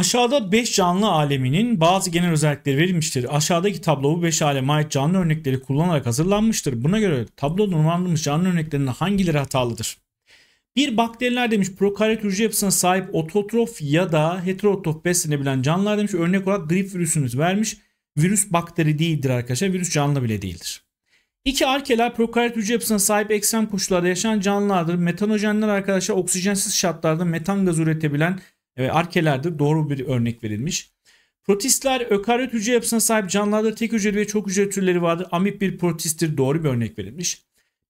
Aşağıda 5 canlı aleminin bazı genel özellikleri verilmiştir. Aşağıdaki tablo bu 5 aleme ait canlı örnekleri kullanarak hazırlanmıştır. Buna göre tablo numaralanmış canlı örneklerinde hangileri hatalıdır? Bir bakteriler demiş prokaryot hücre yapısına sahip ototrof ya da heterotrof beslenebilen canlılar demiş. Örnek olarak grip virüsünüz vermiş. Virüs bakteri değildir arkadaşlar. Virüs canlı bile değildir. İki arkeler prokaryot hücre yapısına sahip ekstrem koşullarda yaşayan canlılardır. Metanojenler arkadaşlar oksijensiz şartlarda metan gazı üretebilen e, arkelerde doğru bir örnek verilmiş. Protistler ökaryot hücre yapısına sahip canlılarda tek hücreli ve çok hücreli türleri vardır. Amip bir protisttir doğru bir örnek verilmiş.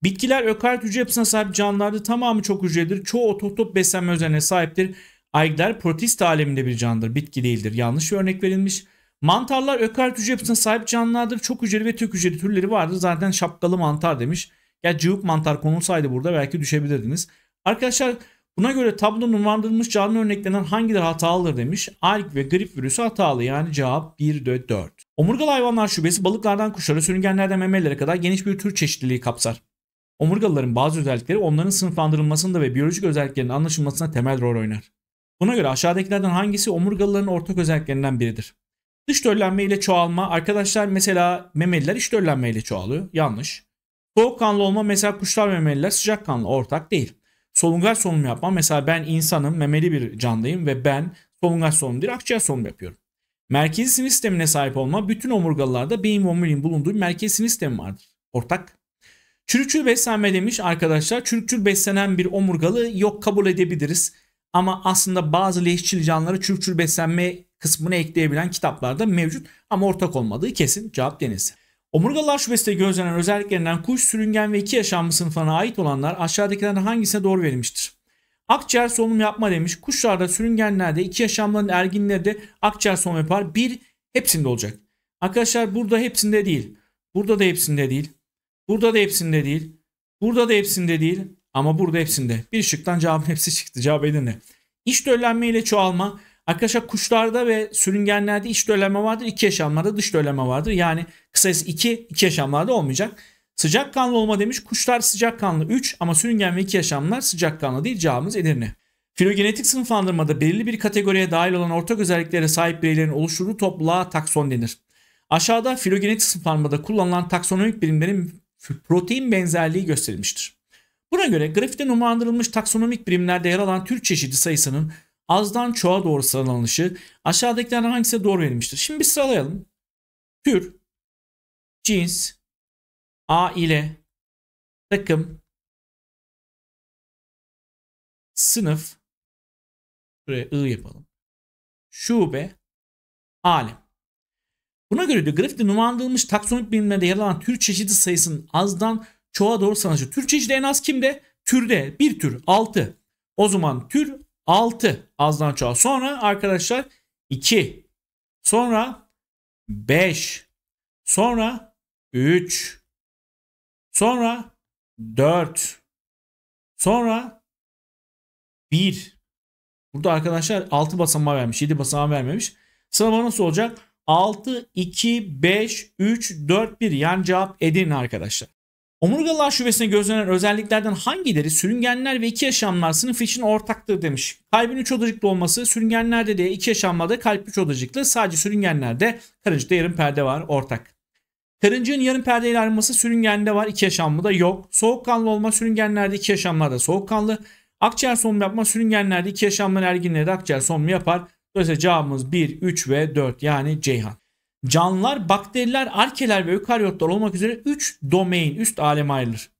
Bitkiler ökaryot hücre yapısına sahip canlılarda tamamı çok hücrelidir. Çoğu ototop beslenme özelliğine sahiptir. Algler protist aleminde bir canlıdır. Bitki değildir. Yanlış bir örnek verilmiş. Mantarlar ökaryot hücre yapısına sahip canlılardır. Çok hücreli ve tek hücreli türleri vardır. Zaten şapkalı mantar demiş. Ya cıvık mantar konulsaydı burada belki düşebilirdiniz. Arkadaşlar Buna göre tablo numaralandırılmış canlı örneklerinden hangileri hatalıdır demiş. Alg ve grip virüsü hatalı yani cevap 1 de 4. Omurgalı hayvanlar şubesi balıklardan kuşlara, sürüngenlerden memelilere kadar geniş bir tür çeşitliliği kapsar. Omurgalıların bazı özellikleri onların sınıflandırılmasında ve biyolojik özelliklerinin anlaşılmasına temel rol oynar. Buna göre aşağıdakilerden hangisi omurgalıların ortak özelliklerinden biridir? Dış döllenme ile çoğalma. Arkadaşlar mesela memeliler iç döllenme ile çoğalıyor. Yanlış. Soğuk kanlı olma mesela kuşlar memeliler sıcak kanlı ortak değil solungaç solunumu yapmam. Mesela ben insanım, memeli bir canlıyım ve ben solungaç solunumu değil akciğer solunumu yapıyorum. Merkezi sinir sistemine sahip olma bütün omurgalılarda beyin ve omuriliğin bulunduğu merkezi sinir sistemi vardır. Ortak. Çürükçül beslenme demiş arkadaşlar. Çürükçül beslenen bir omurgalı yok kabul edebiliriz. Ama aslında bazı leşçil canlılara çürükçül beslenme kısmını ekleyebilen kitaplarda mevcut ama ortak olmadığı kesin cevap denizli. Omurgalar şubesinde gözlenen özelliklerinden kuş, sürüngen ve iki yaşamlı sınıfına ait olanlar aşağıdakilerden hangisine doğru verilmiştir? Akciğer solunum yapma demiş. Kuşlarda, sürüngenlerde, iki yaşamların erginleri de akciğer solunum yapar. Bir hepsinde olacak. Arkadaşlar burada hepsinde değil. Burada da hepsinde değil. Burada da hepsinde değil. Burada da hepsinde değil. Ama burada hepsinde. Bir şıktan cevabın hepsi çıktı. Cevap edin ne? İç döllenme ile çoğalma Arkadaşlar kuşlarda ve sürüngenlerde iç döleme vardır. iki yaşamlarda dış döleme vardır. Yani kısacası 2, 2 yaşamlarda olmayacak. Sıcak kanlı olma demiş. Kuşlar sıcak kanlı 3 ama sürüngen ve iki yaşamlar sıcak kanlı değil. Cevabımız Edirne. Filogenetik sınıflandırmada belirli bir kategoriye dahil olan ortak özelliklere sahip bireylerin oluşturduğu topluluğa takson denir. Aşağıda filogenetik sınıflandırmada kullanılan taksonomik birimlerin protein benzerliği gösterilmiştir. Buna göre grafikte numaralandırılmış taksonomik birimlerde yer alan tür çeşidi sayısının azdan çoğa doğru sıralanışı aşağıdakilerden hangisi doğru verilmiştir? Şimdi bir sıralayalım. Tür, cins, aile, takım, sınıf, şuraya I yapalım. Şube, alem. Buna göre de grafide numaralandırılmış taksonomik bilimlerinde yer alan tür çeşidi sayısının azdan çoğa doğru sıralanışı. Tür çeşidi en az kimde? Türde. Bir tür. altı. O zaman tür 6 azdan çoğal. Sonra arkadaşlar 2. Sonra 5. Sonra 3. Sonra 4. Sonra 1. Burada arkadaşlar 6 basamağı vermiş. 7 basamağı vermemiş. Sıralama nasıl olacak? 6, 2, 5, 3, 4, 1. Yani cevap edin arkadaşlar. Omurgalar şubesine gözlenen özelliklerden hangileri sürüngenler ve iki yaşamlar sınıfı için ortaktır demiş. Kalbin 3 odacıklı olması sürüngenlerde de iki yaşamlarda kalp 3 odacıklı sadece sürüngenlerde karıncıda yarım perde var ortak. Karıncığın yarım perdeyle ayrılması sürüngende var iki yaşamlıda yok. Soğukkanlı olma sürüngenlerde iki yaşamlarda soğukkanlı. Akciğer solunumu yapma sürüngenlerde iki yaşamlı erginlerde akciğer solunumu yapar. Dolayısıyla cevabımız 1, 3 ve 4 yani Ceyhan. Canlılar, bakteriler, arkeler ve ökaryotlar olmak üzere 3 domain, üst alem ayrılır.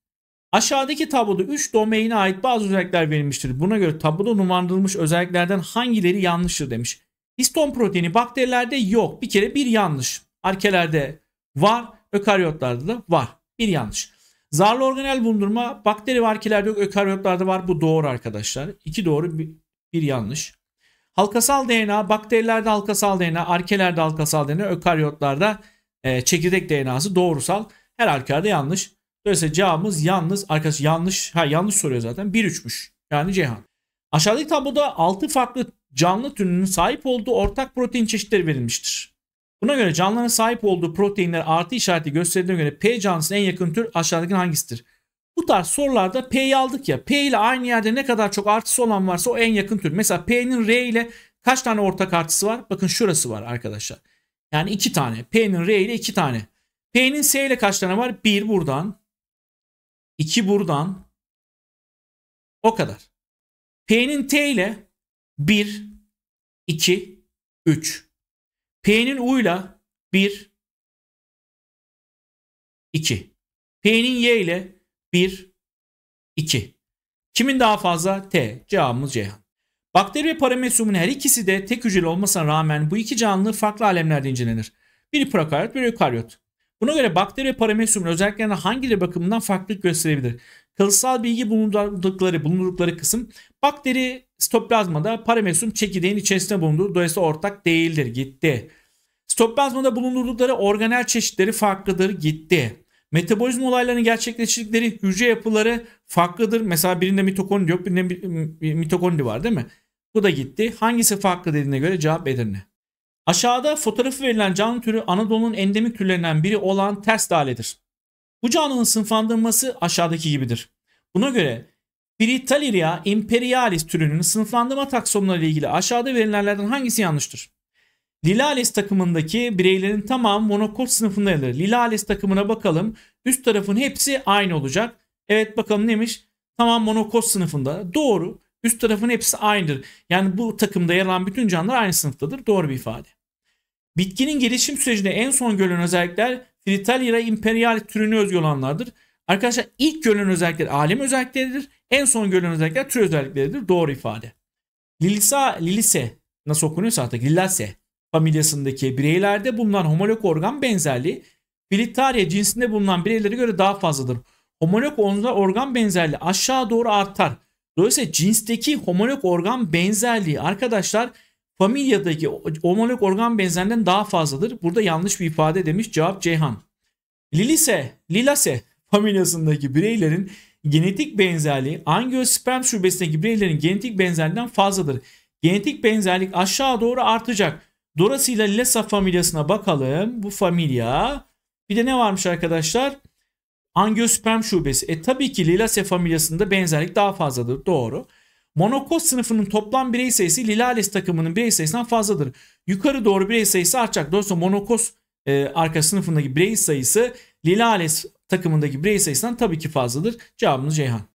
Aşağıdaki tabloda 3 domaine ait bazı özellikler verilmiştir. Buna göre tabloda numaralandırılmış özelliklerden hangileri yanlıştır demiş. Histon proteini bakterilerde yok. Bir kere bir yanlış. Arkelerde var, ökaryotlarda da var. Bir yanlış. Zarlı organel bulundurma bakteri ve arkelerde yok, ökaryotlarda var. Bu doğru arkadaşlar. İki doğru, bir, bir yanlış. Halkasal DNA bakterilerde halkasal DNA, arkelerde halkasal DNA, ökaryotlarda e, çekirdek DNA'sı doğrusal. Her halükarda yanlış. Dolayısıyla cevabımız yalnız arkadaş yanlış. Ha yanlış soruyor zaten. 1-3'müş. Yani Ceyhan. Aşağıdaki tabloda 6 farklı canlı türünün sahip olduğu ortak protein çeşitleri verilmiştir. Buna göre canlıların sahip olduğu proteinler artı işareti gösterildiğine göre P canlısına en yakın tür aşağıdakinin hangisidir? Bu tarz sorularda P'yi aldık ya. P ile aynı yerde ne kadar çok artısı olan varsa o en yakın tür. Mesela P'nin R ile kaç tane ortak artısı var? Bakın şurası var arkadaşlar. Yani iki tane. P'nin R ile iki tane. P'nin S ile kaç tane var? Bir buradan. iki buradan. O kadar. P'nin T ile 1, 2, 3. P'nin U ile 1, 2. P'nin Y ile 1, 2. Kimin daha fazla? T. Cevabımız Ceyhan. Bakteri ve parameciumun her ikisi de tek hücreli olmasına rağmen bu iki canlı farklı alemlerde incelenir. Biri prokaryot, biri ökaryot. Buna göre bakteri ve parameciumun özelliklerine hangileri bakımından farklılık gösterebilir? Kalıtsal bilgi bulundukları, bulundukları kısım bakteri stoplazmada paramecium çekirdeğin içerisinde bulunduğu dolayısıyla ortak değildir. Gitti. Stoplazmada bulundurdukları organel çeşitleri farklıdır. Gitti. Metabolizm olaylarının gerçekleştirdikleri hücre yapıları farklıdır. Mesela birinde mitokondri yok birinde mitokondri var değil mi? Bu da gitti. Hangisi farklı dediğine göre cevap Edirne. Aşağıda fotoğrafı verilen canlı türü Anadolu'nun endemik türlerinden biri olan ters daledir. Bu canlının sınıflandırması aşağıdaki gibidir. Buna göre Britalia imperialis türünün sınıflandırma taksonomları ile ilgili aşağıda verilenlerden hangisi yanlıştır? Lilales takımındaki bireylerin tamamı monokot sınıfında yer Lilales takımına bakalım. Üst tarafın hepsi aynı olacak. Evet bakalım neymiş? Tamam monokot sınıfında. Doğru. Üst tarafın hepsi aynıdır. Yani bu takımda yer alan bütün canlılar aynı sınıftadır. Doğru bir ifade. Bitkinin gelişim sürecinde en son görülen özellikler Fritalia imperial türünü özgü olanlardır. Arkadaşlar ilk görülen özellikler alem özellikleridir. En son görülen özellikler tür özellikleridir. Doğru ifade. Lilisa, Lilise nasıl okunuyorsa artık Lilase familyasındaki bireylerde bulunan homolog organ benzerliği Filitaria cinsinde bulunan bireylere göre daha fazladır. Homolog organ benzerliği aşağı doğru artar. Dolayısıyla cinsteki homolog organ benzerliği arkadaşlar familyadaki homolog organ benzerliğinden daha fazladır. Burada yanlış bir ifade demiş cevap Ceyhan. Lilise, Lilase familyasındaki bireylerin genetik benzerliği angiosperm şubesindeki bireylerin genetik benzerliğinden fazladır. Genetik benzerlik aşağı doğru artacak. Dolayısıyla Lesa familyasına bakalım. Bu familya. Bir de ne varmış arkadaşlar? Angiosperm şubesi. E tabii ki Lilaceae familyasında benzerlik daha fazladır. Doğru. Monokos sınıfının toplam birey sayısı Lilales takımının birey sayısından fazladır. Yukarı doğru birey sayısı artacak. Dolayısıyla monokos e, arka sınıfındaki birey sayısı Lilales takımındaki birey sayısından tabii ki fazladır. Cevabımız Ceyhan.